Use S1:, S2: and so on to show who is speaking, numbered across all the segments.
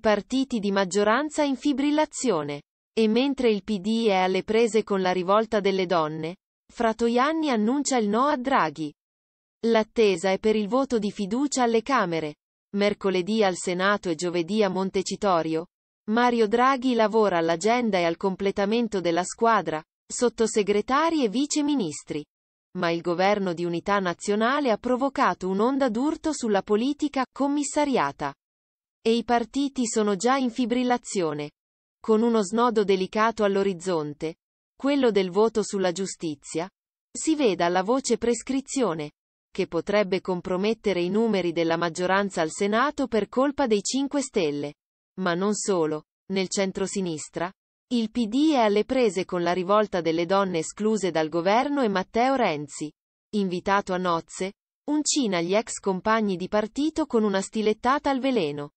S1: partiti di maggioranza in fibrillazione. E mentre il PD è alle prese con la rivolta delle donne, Fratoianni annuncia il no a Draghi. L'attesa è per il voto di fiducia alle Camere. Mercoledì al Senato e giovedì a Montecitorio. Mario Draghi lavora all'agenda e al completamento della squadra, sottosegretari e viceministri. Ma il governo di unità nazionale ha provocato un'onda d'urto sulla politica commissariata. E i partiti sono già in fibrillazione. Con uno snodo delicato all'orizzonte, quello del voto sulla giustizia, si veda la voce prescrizione, che potrebbe compromettere i numeri della maggioranza al Senato per colpa dei 5 Stelle. Ma non solo, nel centrosinistra, il PD è alle prese con la rivolta delle donne escluse dal governo e Matteo Renzi, invitato a nozze, uncina gli ex compagni di partito con una stilettata al veleno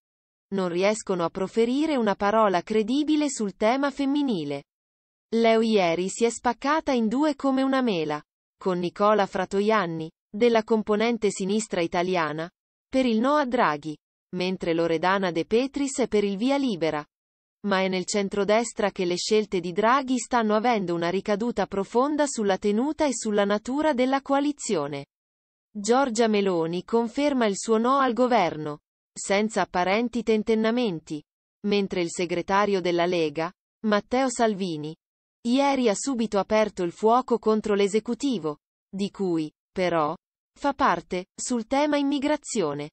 S1: non riescono a proferire una parola credibile sul tema femminile. Leo ieri si è spaccata in due come una mela, con Nicola Fratoianni, della componente sinistra italiana, per il no a Draghi, mentre Loredana De Petris è per il via libera. Ma è nel centrodestra che le scelte di Draghi stanno avendo una ricaduta profonda sulla tenuta e sulla natura della coalizione. Giorgia Meloni conferma il suo no al governo, senza apparenti tentennamenti, mentre il segretario della Lega, Matteo Salvini, ieri ha subito aperto il fuoco contro l'esecutivo, di cui, però, fa parte, sul tema immigrazione.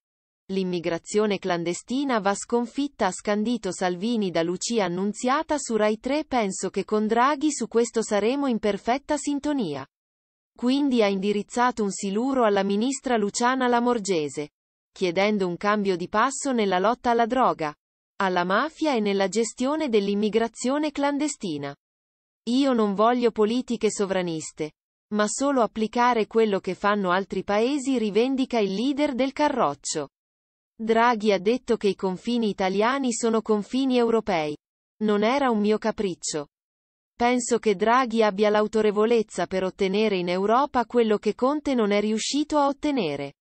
S1: L'immigrazione clandestina va sconfitta ha scandito Salvini da Lucia Annunziata su Rai 3 penso che con Draghi su questo saremo in perfetta sintonia. Quindi ha indirizzato un siluro alla ministra Luciana Lamorgese chiedendo un cambio di passo nella lotta alla droga, alla mafia e nella gestione dell'immigrazione clandestina. Io non voglio politiche sovraniste, ma solo applicare quello che fanno altri paesi rivendica il leader del carroccio. Draghi ha detto che i confini italiani sono confini europei. Non era un mio capriccio. Penso che Draghi abbia l'autorevolezza per ottenere in Europa quello che Conte non è riuscito a ottenere.